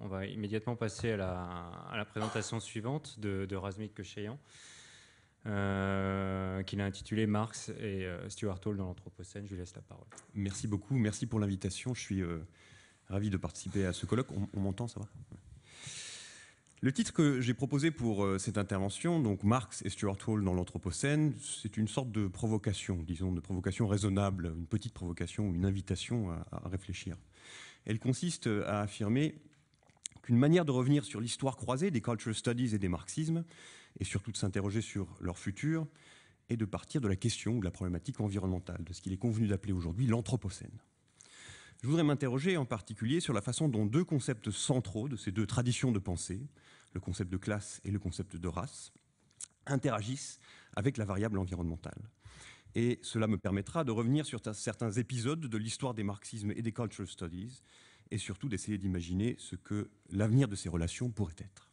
On va immédiatement passer à la, présentation suivante de, Razmik Cheyan euh, qu'il a intitulé Marx et euh, Stuart Hall dans l'Anthropocène. Je lui laisse la parole. Merci beaucoup, merci pour l'invitation. Je suis euh, ravi de participer à ce colloque. On, m'entend, ça va le titre que j'ai proposé pour cette intervention, donc Marx et Stuart Hall dans l'Anthropocène, c'est une sorte de provocation, disons, de provocation raisonnable, une petite provocation, une invitation à réfléchir. Elle consiste à affirmer une manière de revenir sur l'histoire croisée des cultural studies et des marxismes, et surtout de s'interroger sur leur futur, et de partir de la question ou de la problématique environnementale, de ce qu'il est convenu d'appeler aujourd'hui l'anthropocène. Je voudrais m'interroger en particulier sur la façon dont deux concepts centraux de ces deux traditions de pensée, le concept de classe et le concept de race, interagissent avec la variable environnementale. Et cela me permettra de revenir sur certains épisodes de l'histoire des marxismes et des cultural studies et surtout d'essayer d'imaginer ce que l'avenir de ces relations pourrait être.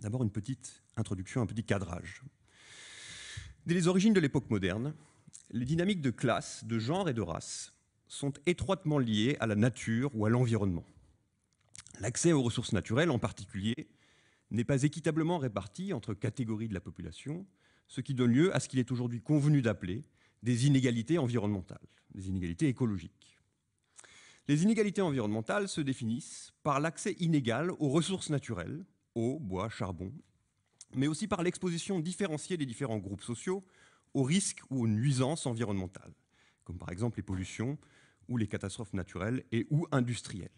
D'abord une petite introduction, un petit cadrage. Dès les origines de l'époque moderne, les dynamiques de classe, de genre et de race sont étroitement liées à la nature ou à l'environnement. L'accès aux ressources naturelles, en particulier, n'est pas équitablement réparti entre catégories de la population, ce qui donne lieu à ce qu'il est aujourd'hui convenu d'appeler des inégalités environnementales, des inégalités écologiques. Les inégalités environnementales se définissent par l'accès inégal aux ressources naturelles, eau, bois, charbon, mais aussi par l'exposition différenciée des différents groupes sociaux aux risques ou aux nuisances environnementales, comme par exemple les pollutions ou les catastrophes naturelles et ou industrielles.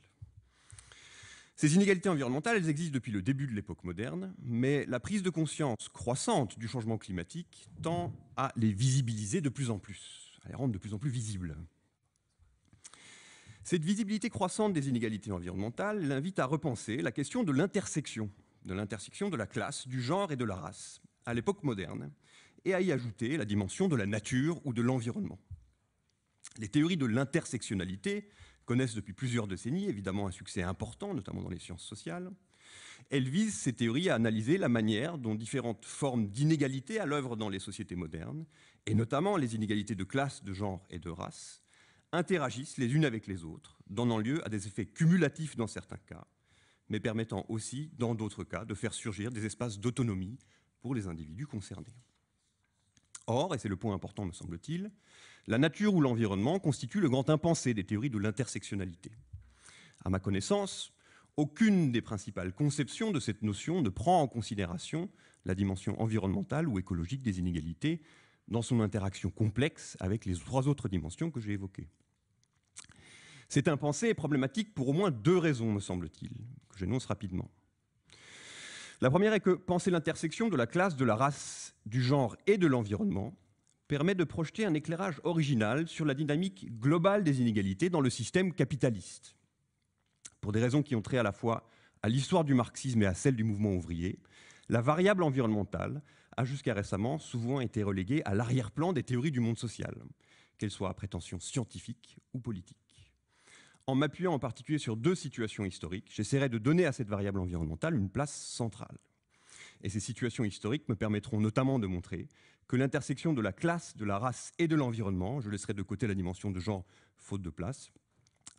Ces inégalités environnementales, existent depuis le début de l'époque moderne, mais la prise de conscience croissante du changement climatique tend à les visibiliser de plus en plus, à les rendre de plus en plus visibles. Cette visibilité croissante des inégalités environnementales l'invite à repenser la question de l'intersection, de l'intersection de la classe, du genre et de la race, à l'époque moderne, et à y ajouter la dimension de la nature ou de l'environnement. Les théories de l'intersectionnalité connaissent depuis plusieurs décennies évidemment un succès important, notamment dans les sciences sociales. Elles visent, ces théories, à analyser la manière dont différentes formes d'inégalités à l'œuvre dans les sociétés modernes, et notamment les inégalités de classe, de genre et de race, interagissent les unes avec les autres, donnant lieu à des effets cumulatifs dans certains cas, mais permettant aussi, dans d'autres cas, de faire surgir des espaces d'autonomie pour les individus concernés. Or, et c'est le point important me semble-t-il, la nature ou l'environnement constitue le grand impensé des théories de l'intersectionnalité. À ma connaissance, aucune des principales conceptions de cette notion ne prend en considération la dimension environnementale ou écologique des inégalités, dans son interaction complexe avec les trois autres dimensions que j'ai évoquées. C'est un est problématique pour au moins deux raisons, me semble-t-il, que j'énonce rapidement. La première est que penser l'intersection de la classe, de la race, du genre et de l'environnement permet de projeter un éclairage original sur la dynamique globale des inégalités dans le système capitaliste. Pour des raisons qui ont trait à la fois à l'histoire du marxisme et à celle du mouvement ouvrier, la variable environnementale a jusqu'à récemment souvent été reléguée à l'arrière-plan des théories du monde social, qu'elles soient à prétention scientifique ou politique. En m'appuyant en particulier sur deux situations historiques, j'essaierai de donner à cette variable environnementale une place centrale. Et ces situations historiques me permettront notamment de montrer que l'intersection de la classe, de la race et de l'environnement, je laisserai de côté la dimension de genre faute de place,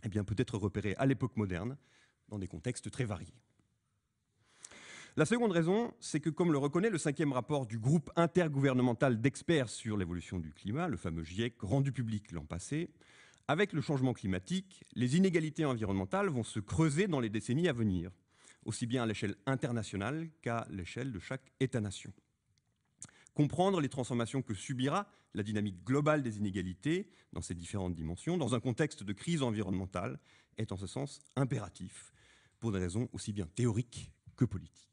eh bien peut être repérée à l'époque moderne dans des contextes très variés. La seconde raison, c'est que, comme le reconnaît le cinquième rapport du groupe intergouvernemental d'experts sur l'évolution du climat, le fameux GIEC, rendu public l'an passé, avec le changement climatique, les inégalités environnementales vont se creuser dans les décennies à venir, aussi bien à l'échelle internationale qu'à l'échelle de chaque État-nation. Comprendre les transformations que subira la dynamique globale des inégalités dans ces différentes dimensions, dans un contexte de crise environnementale, est en ce sens impératif, pour des raisons aussi bien théoriques que politiques.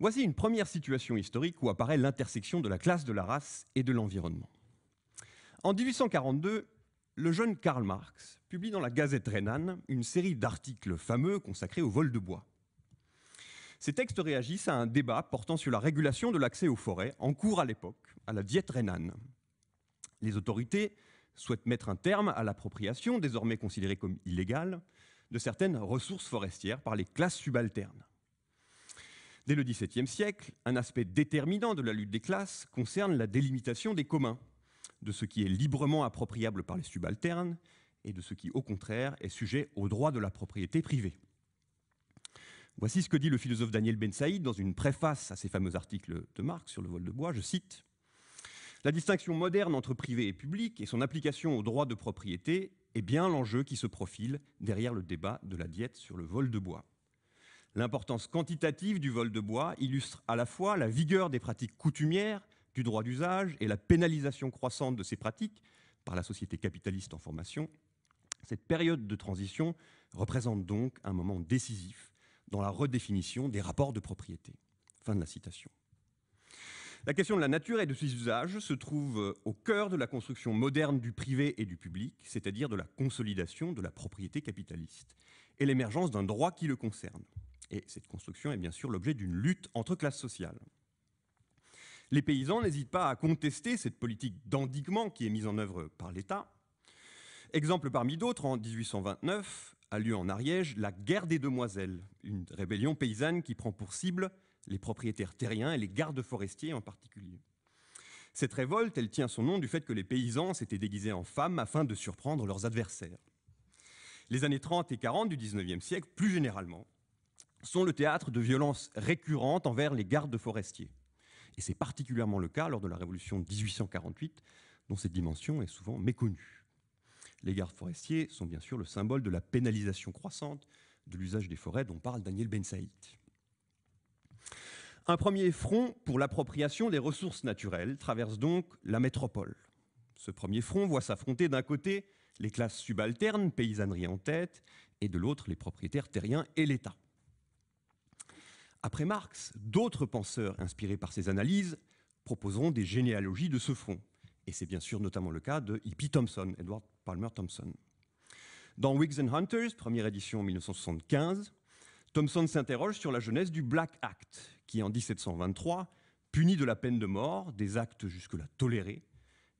Voici une première situation historique où apparaît l'intersection de la classe, de la race et de l'environnement. En 1842, le jeune Karl Marx publie dans la Gazette rhénane une série d'articles fameux consacrés au vol de bois. Ces textes réagissent à un débat portant sur la régulation de l'accès aux forêts en cours à l'époque, à la Diète rhénane. Les autorités souhaitent mettre un terme à l'appropriation, désormais considérée comme illégale, de certaines ressources forestières par les classes subalternes. Dès le XVIIe siècle, un aspect déterminant de la lutte des classes concerne la délimitation des communs, de ce qui est librement appropriable par les subalternes et de ce qui, au contraire, est sujet au droit de la propriété privée. Voici ce que dit le philosophe Daniel Ben Saïd dans une préface à ses fameux articles de Marx sur le vol de bois, je cite La distinction moderne entre privé et public et son application au droit de propriété est bien l'enjeu qui se profile derrière le débat de la diète sur le vol de bois. L'importance quantitative du vol de bois illustre à la fois la vigueur des pratiques coutumières, du droit d'usage et la pénalisation croissante de ces pratiques par la société capitaliste en formation. Cette période de transition représente donc un moment décisif dans la redéfinition des rapports de propriété. Fin de la citation. La question de la nature et de ses usages se trouve euh, au cœur de la construction moderne du privé et du public, c'est-à-dire de la consolidation de la propriété capitaliste, et l'émergence d'un droit qui le concerne. Et cette construction est bien sûr l'objet d'une lutte entre classes sociales. Les paysans n'hésitent pas à contester cette politique d'endiguement qui est mise en œuvre par l'État. Exemple parmi d'autres, en 1829 a lieu en Ariège la guerre des demoiselles, une rébellion paysanne qui prend pour cible les propriétaires terriens et les gardes forestiers en particulier. Cette révolte, elle tient son nom du fait que les paysans s'étaient déguisés en femmes afin de surprendre leurs adversaires. Les années 30 et 40 du 19e siècle, plus généralement, sont le théâtre de violences récurrentes envers les gardes forestiers. Et c'est particulièrement le cas lors de la Révolution de 1848, dont cette dimension est souvent méconnue. Les gardes forestiers sont bien sûr le symbole de la pénalisation croissante de l'usage des forêts dont parle Daniel Ben Saïd. Un premier front pour l'appropriation des ressources naturelles traverse donc la métropole. Ce premier front voit s'affronter d'un côté les classes subalternes, paysannerie en tête, et de l'autre les propriétaires terriens et l'État. Après Marx, d'autres penseurs inspirés par ces analyses proposeront des généalogies de ce front. Et c'est bien sûr notamment le cas de Hippie Thompson, Edward Palmer Thompson. Dans Wigs and Hunters, première édition en 1975, Thompson s'interroge sur la jeunesse du Black Act, qui en 1723 punit de la peine de mort des actes jusque-là tolérés,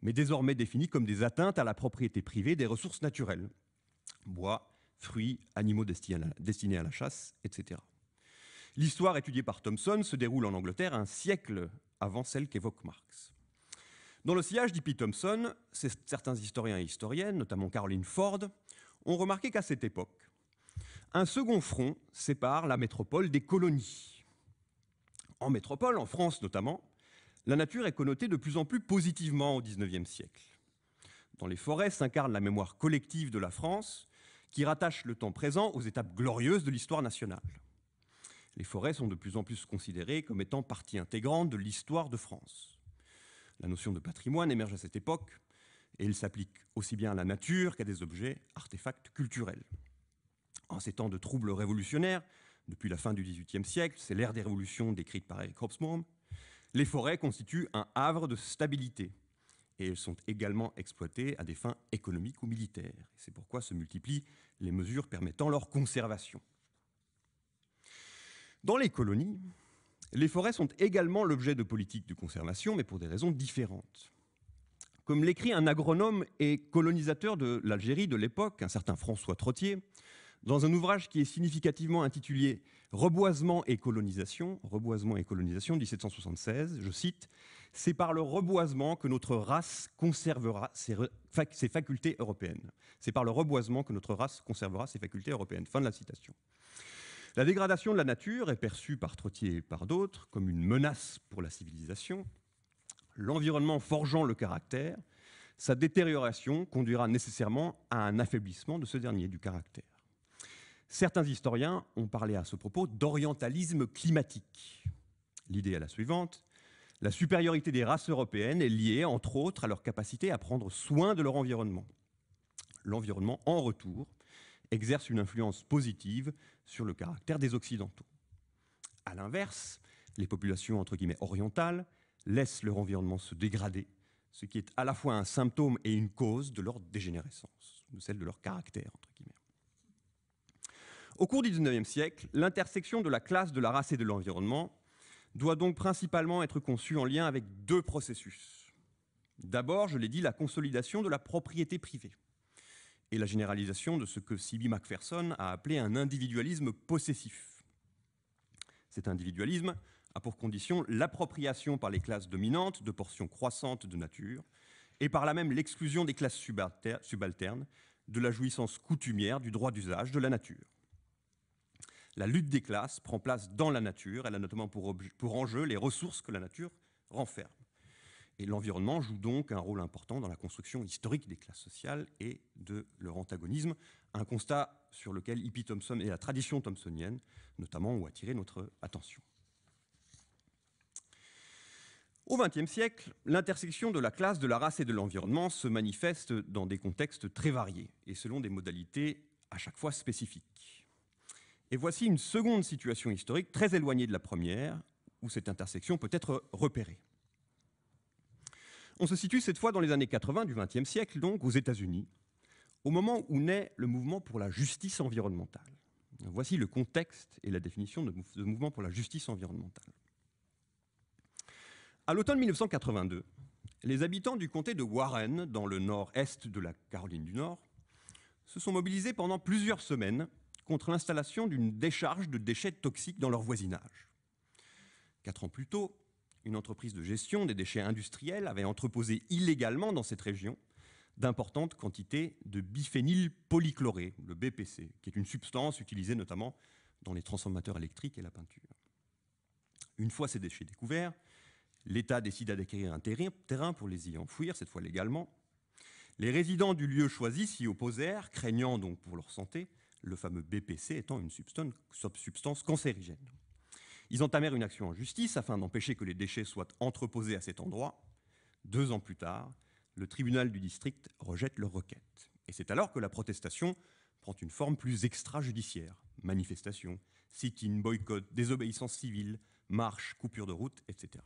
mais désormais définis comme des atteintes à la propriété privée des ressources naturelles bois, fruits, animaux destinés à la chasse, etc. L'histoire étudiée par Thomson se déroule en Angleterre un siècle avant celle qu'évoque Marx. Dans le sillage d'Hippie Thomson, certains historiens et historiennes, notamment Caroline Ford, ont remarqué qu'à cette époque, un second front sépare la métropole des colonies. En métropole, en France notamment, la nature est connotée de plus en plus positivement au XIXe siècle. Dans les forêts s'incarne la mémoire collective de la France, qui rattache le temps présent aux étapes glorieuses de l'histoire nationale les forêts sont de plus en plus considérées comme étant partie intégrante de l'histoire de France. La notion de patrimoine émerge à cette époque et elle s'applique aussi bien à la nature qu'à des objets, artefacts culturels. En ces temps de troubles révolutionnaires, depuis la fin du XVIIIe siècle, c'est l'ère des révolutions décrite par Eric Hobsbawm, les forêts constituent un havre de stabilité et elles sont également exploitées à des fins économiques ou militaires. C'est pourquoi se multiplient les mesures permettant leur conservation. Dans les colonies, les forêts sont également l'objet de politiques de conservation, mais pour des raisons différentes. Comme l'écrit un agronome et colonisateur de l'Algérie de l'époque, un certain François Trottier, dans un ouvrage qui est significativement intitulé Reboisement et colonisation, Reboisement et colonisation 1776, je cite C'est par le reboisement que notre race conservera ses, ses facultés européennes. C'est par le reboisement que notre race conservera ses facultés européennes. Fin de la citation. La dégradation de la nature est perçue par Trottier et par d'autres comme une menace pour la civilisation, l'environnement forgeant le caractère, sa détérioration conduira nécessairement à un affaiblissement de ce dernier, du caractère. Certains historiens ont parlé à ce propos d'orientalisme climatique. L'idée est la suivante. La supériorité des races européennes est liée, entre autres, à leur capacité à prendre soin de leur environnement. L'environnement, en retour, exerce une influence positive sur le caractère des Occidentaux. A l'inverse, les populations entre guillemets orientales laissent leur environnement se dégrader, ce qui est à la fois un symptôme et une cause de leur dégénérescence, de celle de leur caractère entre guillemets. Au cours du XIXe siècle, l'intersection de la classe, de la race et de l'environnement doit donc principalement être conçue en lien avec deux processus. D'abord, je l'ai dit, la consolidation de la propriété privée et la généralisation de ce que Siby Macpherson a appelé un individualisme possessif. Cet individualisme a pour condition l'appropriation par les classes dominantes de portions croissantes de nature, et par là même l'exclusion des classes subalternes de la jouissance coutumière du droit d'usage de la nature. La lutte des classes prend place dans la nature, elle a notamment pour enjeu les ressources que la nature renferme. Et l'environnement joue donc un rôle important dans la construction historique des classes sociales et de leur antagonisme, un constat sur lequel Hippie Thompson et la tradition thomsonienne, notamment, ont attiré notre attention. Au XXe siècle, l'intersection de la classe, de la race et de l'environnement se manifeste dans des contextes très variés et selon des modalités à chaque fois spécifiques. Et voici une seconde situation historique très éloignée de la première, où cette intersection peut être repérée. On se situe cette fois dans les années 80 du XXe siècle, donc aux États-Unis, au moment où naît le mouvement pour la justice environnementale. Voici le contexte et la définition de, mouvement pour la justice environnementale. À l'automne 1982, les habitants du comté de Warren, dans le nord-est de la Caroline du Nord, se sont mobilisés pendant plusieurs semaines contre l'installation d'une décharge de déchets toxiques dans leur voisinage. Quatre ans plus tôt, une entreprise de gestion des déchets industriels avait entreposé illégalement dans cette région d'importantes quantités de biphényl polychloré, le BPC, qui est une substance utilisée notamment dans les transformateurs électriques et la peinture. Une fois ces déchets découverts, l'État décida d'acquérir un terrain pour les y enfouir, cette fois légalement. Les résidents du lieu choisi s'y opposèrent, craignant donc pour leur santé, le fameux BPC étant une substance cancérigène. Ils entamèrent une action en justice afin d'empêcher que les déchets soient entreposés à cet endroit. Deux ans plus tard, le tribunal du district rejette leur requête. Et c'est alors que la protestation prend une forme plus extrajudiciaire. Manifestations, sit-in, boycott, désobéissance civile, marche, coupure de route, etc.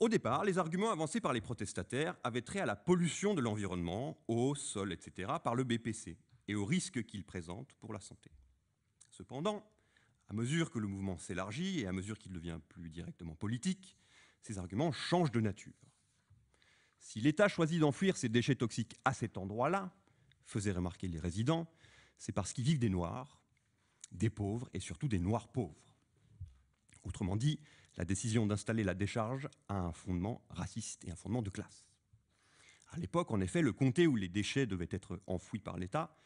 Au départ, les arguments avancés par les protestataires avaient trait à la pollution de l'environnement, eau, sol, etc., par le BPC, et aux risques qu'il présente pour la santé. Cependant, à mesure que le mouvement s'élargit et à mesure qu'il devient plus directement politique, ces arguments changent de nature. Si l'État choisit d'enfouir ses déchets toxiques à cet endroit-là, faisaient remarquer les résidents, c'est parce qu'ils vivent des Noirs, des pauvres et surtout des Noirs pauvres. Autrement dit, la décision d'installer la décharge a un fondement raciste et un fondement de classe. À l'époque, en effet, le comté où les déchets devaient être enfouis par l'État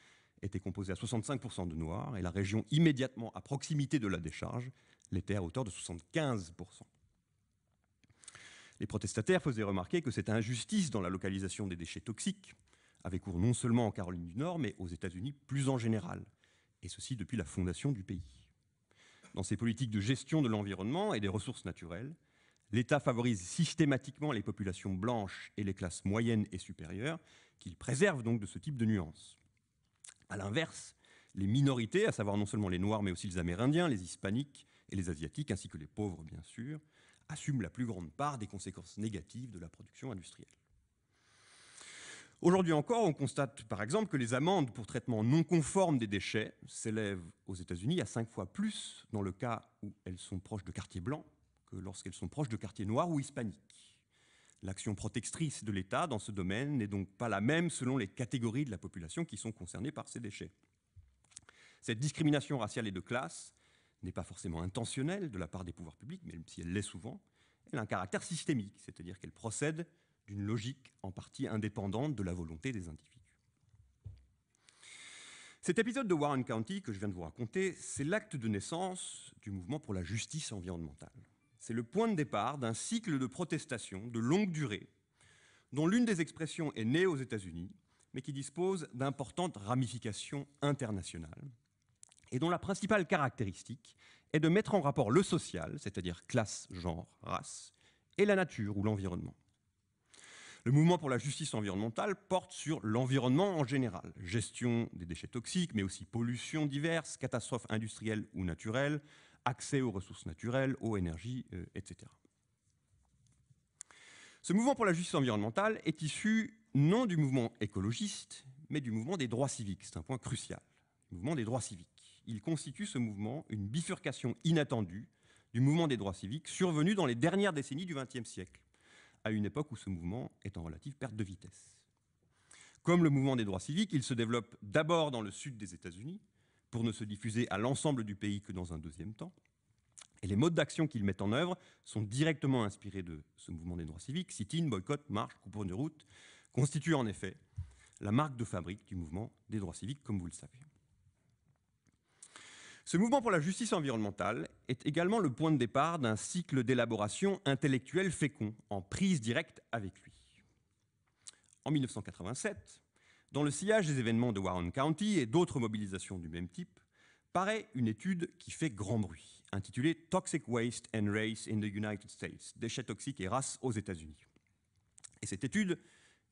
était composée à 65% de Noirs et la région immédiatement à proximité de la décharge l'était à hauteur de 75%. Les protestataires faisaient remarquer que cette injustice dans la localisation des déchets toxiques avait cours non seulement en Caroline du Nord, mais aux États-Unis plus en général, et ceci depuis la fondation du pays. Dans ses politiques de gestion de l'environnement et des ressources naturelles, l'État favorise systématiquement les populations blanches et les classes moyennes et supérieures, qu'il préserve donc de ce type de nuances. À l'inverse, les minorités, à savoir non seulement les Noirs, mais aussi les Amérindiens, les Hispaniques et les Asiatiques, ainsi que les pauvres, bien sûr, assument la plus grande part des conséquences négatives de la production industrielle. Aujourd'hui encore, on constate par exemple que les amendes pour traitement non conforme des déchets s'élèvent aux États-Unis à cinq fois plus dans le cas où elles sont proches de quartiers blancs que lorsqu'elles sont proches de quartiers noirs ou hispaniques. L'action protectrice de l'État dans ce domaine n'est donc pas la même selon les catégories de la population qui sont concernées par ces déchets. Cette discrimination raciale et de classe n'est pas forcément intentionnelle de la part des pouvoirs publics, même si elle l'est souvent. Elle a un caractère systémique, c'est-à-dire qu'elle procède d'une logique en partie indépendante de la volonté des individus. Cet épisode de Warren County que je viens de vous raconter, c'est l'acte de naissance du mouvement pour la justice environnementale. C'est le point de départ d'un cycle de protestation de longue durée, dont l'une des expressions est née aux États-Unis, mais qui dispose d'importantes ramifications internationales, et dont la principale caractéristique est de mettre en rapport le social, c'est-à-dire classe, genre, race, et la nature ou l'environnement. Le mouvement pour la justice environnementale porte sur l'environnement en général, gestion des déchets toxiques, mais aussi pollution diverse, catastrophes industrielles ou naturelles, accès aux ressources naturelles, aux énergies, euh, etc. Ce mouvement pour la justice environnementale est issu non du mouvement écologiste, mais du mouvement des droits civiques. C'est un point crucial. Le mouvement des droits civiques. Il constitue ce mouvement une bifurcation inattendue du mouvement des droits civiques survenu dans les dernières décennies du XXe siècle, à une époque où ce mouvement est en relative perte de vitesse. Comme le mouvement des droits civiques, il se développe d'abord dans le sud des États-Unis, pour ne se diffuser à l'ensemble du pays que dans un deuxième temps. Et les modes d'action qu'ils mettent en œuvre sont directement inspirés de ce mouvement des droits civiques. Sit-in, boycott, marche, coupure de route constituent en effet la marque de fabrique du mouvement des droits civiques, comme vous le savez. Ce mouvement pour la justice environnementale est également le point de départ d'un cycle d'élaboration intellectuelle fécond, en prise directe avec lui. En 1987, dans le sillage des événements de Warren County et d'autres mobilisations du même type, paraît une étude qui fait grand bruit, intitulée Toxic Waste and Race in the United States, déchets toxiques et races aux États-Unis. Et cette étude,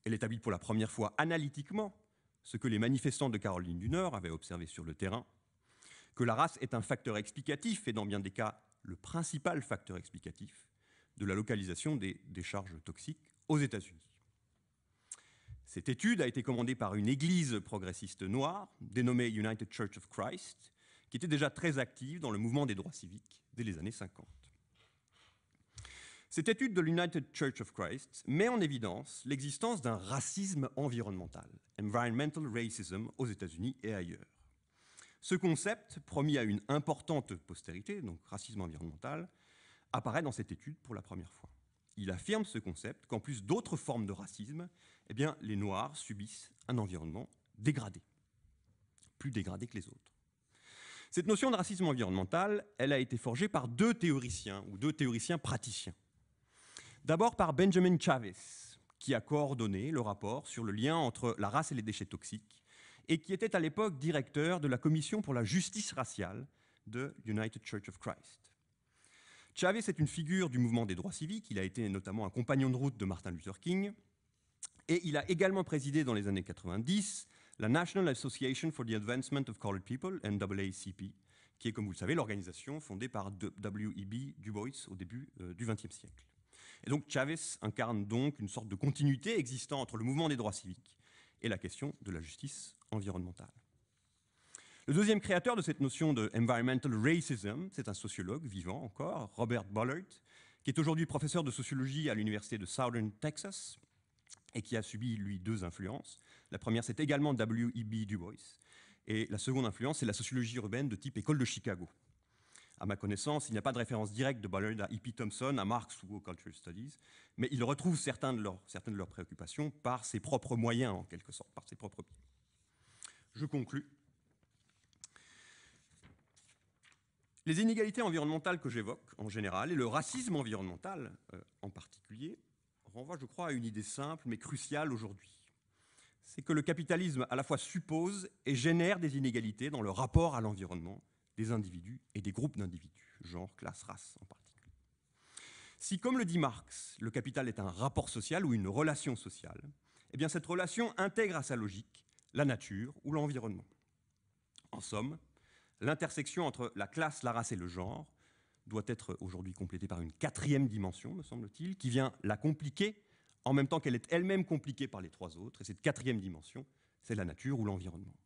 elle établit pour la première fois analytiquement ce que les manifestants de Caroline du Nord avaient observé sur le terrain, que la race est un facteur explicatif et dans bien des cas le principal facteur explicatif de la localisation des décharges toxiques aux États-Unis. Cette étude a été commandée par une église progressiste noire, dénommée United Church of Christ, qui était déjà très active dans le mouvement des droits civiques dès les années 50. Cette étude de l'United Church of Christ met en évidence l'existence d'un racisme environnemental, environmental racism, aux États-Unis et ailleurs. Ce concept, promis à une importante postérité, donc racisme environnemental, apparaît dans cette étude pour la première fois il affirme ce concept qu'en plus d'autres formes de racisme, eh bien, les Noirs subissent un environnement dégradé, plus dégradé que les autres. Cette notion de racisme environnemental, elle a été forgée par deux théoriciens ou deux théoriciens praticiens. D'abord par Benjamin Chavez, qui a coordonné le rapport sur le lien entre la race et les déchets toxiques, et qui était à l'époque directeur de la Commission pour la justice raciale de United Church of Christ. Chavez est une figure du mouvement des droits civiques, il a été notamment un compagnon de route de Martin Luther King, et il a également présidé dans les années 90 la National Association for the Advancement of Colored People, NAACP, qui est, comme vous le savez, l'organisation fondée par W.E.B. Du Bois au début euh, du XXe siècle. Et donc Chavez incarne donc une sorte de continuité existant entre le mouvement des droits civiques et la question de la justice environnementale. Le deuxième créateur de cette notion de environmental racism, c'est un sociologue vivant encore, Robert Bollard, qui est aujourd'hui professeur de sociologie à l'université de Southern Texas et qui a subi, lui, deux influences. La première, c'est également W.E.B. Du Bois. Et la seconde influence, c'est la sociologie urbaine de type école de Chicago. À ma connaissance, il n'y a pas de référence directe de Ballard à E.P. Thompson, à Marx ou aux Cultural Studies, mais il retrouve certains de leurs, certaines de leurs préoccupations par ses propres moyens, en quelque sorte, par ses propres pieds. Je conclus Les inégalités environnementales que j'évoque en général, et le racisme environnemental euh, en particulier, renvoient, je crois, à une idée simple mais cruciale aujourd'hui. C'est que le capitalisme à la fois suppose et génère des inégalités dans le rapport à l'environnement des individus et des groupes d'individus, genre, classe, race en particulier. Si, comme le dit Marx, le capital est un rapport social ou une relation sociale, eh bien cette relation intègre à sa logique la nature ou l'environnement. En somme, L'intersection entre la classe, la race et le genre doit être aujourd'hui complétée par une quatrième dimension, me semble-t-il, qui vient la compliquer en même temps qu'elle est elle-même compliquée par les trois autres. Et cette quatrième dimension, c'est la nature ou l'environnement.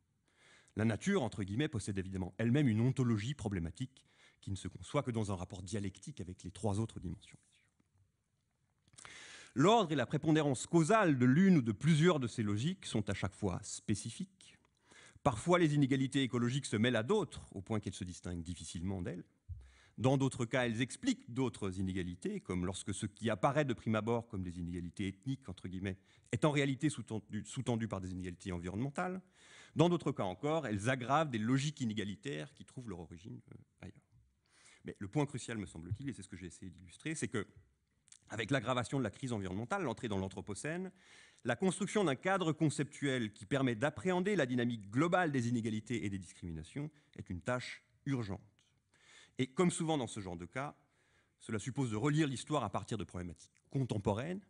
La nature, entre guillemets, possède évidemment elle-même une ontologie problématique qui ne se conçoit que dans un rapport dialectique avec les trois autres dimensions. L'ordre et la prépondérance causale de l'une ou de plusieurs de ces logiques sont à chaque fois spécifiques, Parfois, les inégalités écologiques se mêlent à d'autres, au point qu'elles se distinguent difficilement d'elles. Dans d'autres cas, elles expliquent d'autres inégalités, comme lorsque ce qui apparaît de prime abord comme des inégalités ethniques, entre guillemets, est en réalité sous-tendu par des inégalités environnementales. Dans d'autres cas encore, elles aggravent des logiques inégalitaires qui trouvent leur origine euh, ailleurs. Mais le point crucial, me semble-t-il, et c'est ce que j'ai essayé d'illustrer, c'est que avec l'aggravation de la crise environnementale, l'entrée dans l'Anthropocène, la construction d'un cadre conceptuel qui permet d'appréhender la dynamique globale des inégalités et des discriminations est une tâche urgente. Et comme souvent dans ce genre de cas, cela suppose de relire l'histoire à partir de problématiques contemporaines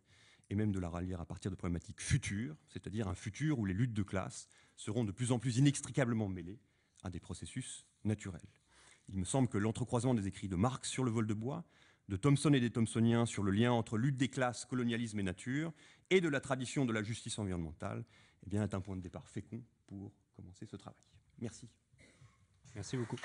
et même de la relire à partir de problématiques futures, c'est-à-dire un futur où les luttes de classe seront de plus en plus inextricablement mêlées à des processus naturels. Il me semble que l'entrecroisement des écrits de Marx sur le vol de bois, de Thomson et des Thomsoniens sur le lien entre lutte des classes, colonialisme et nature, et de la tradition de la justice environnementale, eh bien, est un point de départ fécond pour commencer ce travail. Merci. Merci beaucoup.